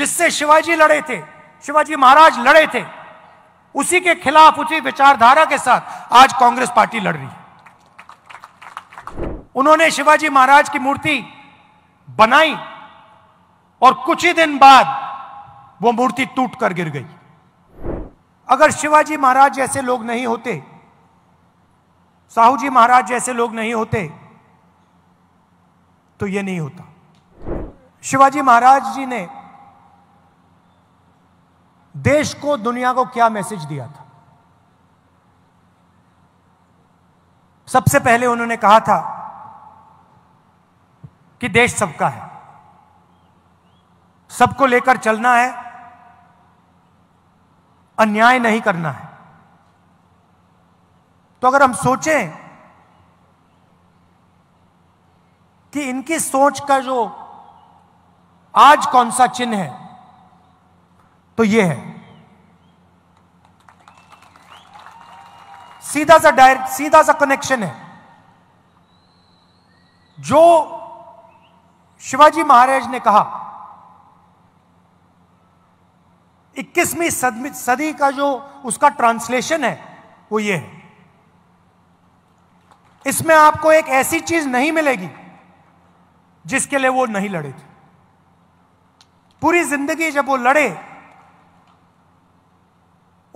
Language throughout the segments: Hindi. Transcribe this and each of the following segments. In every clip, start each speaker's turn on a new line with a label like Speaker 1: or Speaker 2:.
Speaker 1: जिससे शिवाजी लड़े थे शिवाजी महाराज लड़े थे उसी के खिलाफ उसी विचारधारा के साथ आज कांग्रेस पार्टी लड़ रही है उन्होंने शिवाजी महाराज की मूर्ति बनाई और कुछ ही दिन बाद वो मूर्ति टूट कर गिर गई अगर शिवाजी महाराज जैसे लोग नहीं होते साहू जी महाराज जैसे लोग नहीं होते तो ये नहीं होता शिवाजी महाराज जी ने देश को दुनिया को क्या मैसेज दिया था सबसे पहले उन्होंने कहा था कि देश सबका है सबको लेकर चलना है अन्याय नहीं करना है तो अगर हम सोचें कि इनकी सोच का जो आज कौन सा चिन्ह है तो ये है सीधा सा डायरेक्ट सीधा सा कनेक्शन है जो शिवाजी महाराज ने कहा 21वीं सदी का जो उसका ट्रांसलेशन है वो ये है इसमें आपको एक ऐसी चीज नहीं मिलेगी जिसके लिए वो नहीं लड़े थे पूरी जिंदगी जब वो लड़े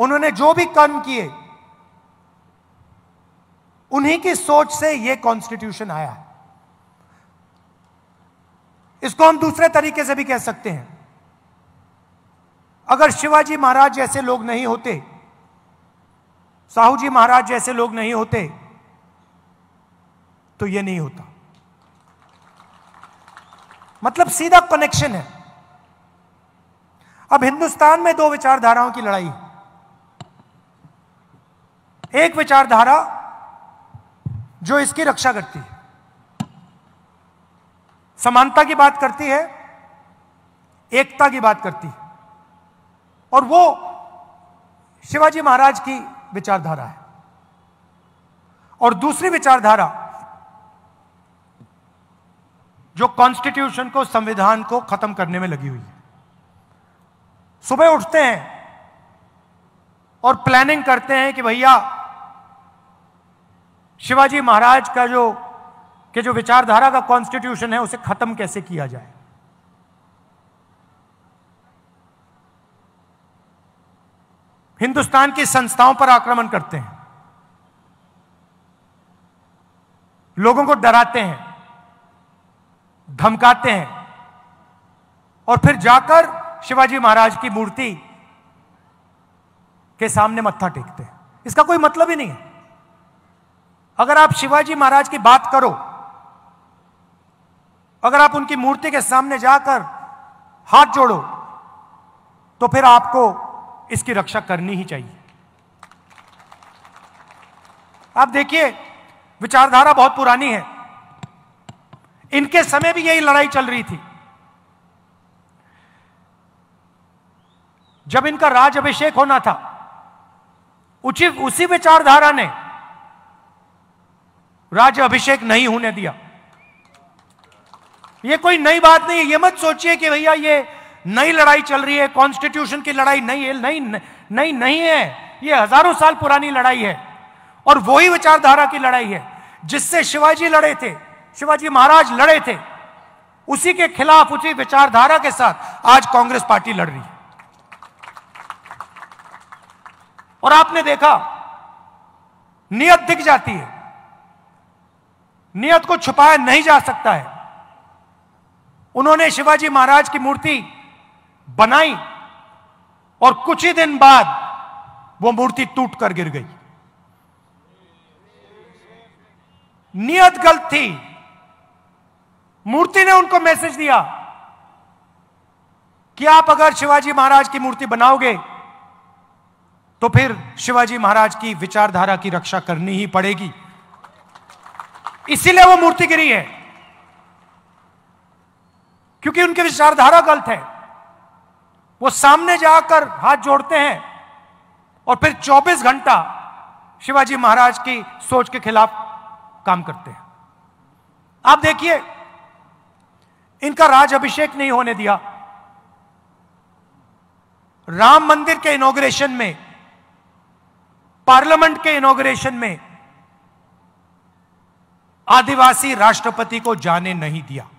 Speaker 1: उन्होंने जो भी कर्म किए उन्हीं की सोच से यह कॉन्स्टिट्यूशन आया है इसको हम दूसरे तरीके से भी कह सकते हैं अगर शिवाजी महाराज जैसे लोग नहीं होते साहू जी महाराज जैसे लोग नहीं होते तो यह नहीं होता मतलब सीधा कनेक्शन है अब हिंदुस्तान में दो विचारधाराओं की लड़ाई है एक विचारधारा जो इसकी रक्षा करती है समानता की बात करती है एकता की बात करती है और वो शिवाजी महाराज की विचारधारा है और दूसरी विचारधारा जो कॉन्स्टिट्यूशन को संविधान को खत्म करने में लगी हुई है सुबह उठते हैं और प्लानिंग करते हैं कि भैया शिवाजी महाराज का जो के जो विचारधारा का कॉन्स्टिट्यूशन है उसे खत्म कैसे किया जाए हिंदुस्तान की संस्थाओं पर आक्रमण करते हैं लोगों को डराते हैं धमकाते हैं और फिर जाकर शिवाजी महाराज की मूर्ति के सामने मत्था टेकते हैं इसका कोई मतलब ही नहीं है अगर आप शिवाजी महाराज की बात करो अगर आप उनकी मूर्ति के सामने जाकर हाथ जोड़ो तो फिर आपको इसकी रक्षा करनी ही चाहिए आप देखिए विचारधारा बहुत पुरानी है इनके समय भी यही लड़ाई चल रही थी जब इनका राज अभिषेक होना था उचित उसी विचारधारा ने राज्य अभिषेक नहीं होने दिया ये कोई नई बात नहीं है ये मत सोचिए कि भैया ये नई लड़ाई चल रही है कॉन्स्टिट्यूशन की लड़ाई नहीं है नहीं नहीं नहीं है ये हजारों साल पुरानी लड़ाई है और वही विचारधारा की लड़ाई है जिससे शिवाजी लड़े थे शिवाजी महाराज लड़े थे उसी के खिलाफ उसी विचारधारा के साथ आज कांग्रेस पार्टी लड़ रही है और आपने देखा नियत दिख जाती है नियत को छुपाया नहीं जा सकता है उन्होंने शिवाजी महाराज की मूर्ति बनाई और कुछ ही दिन बाद वो मूर्ति टूट कर गिर गई नियत गलत थी मूर्ति ने उनको मैसेज दिया कि आप अगर शिवाजी महाराज की मूर्ति बनाओगे तो फिर शिवाजी महाराज की विचारधारा की रक्षा करनी ही पड़ेगी इसीलिए वो मूर्ति गिरी है क्योंकि उनकी विचारधारा गलत है वो सामने जाकर हाथ जोड़ते हैं और फिर 24 घंटा शिवाजी महाराज की सोच के खिलाफ काम करते हैं आप देखिए इनका राज अभिषेक नहीं होने दिया राम मंदिर के इनोग्रेशन में पार्लियामेंट के इनोग्रेशन में आदिवासी राष्ट्रपति को जाने नहीं दिया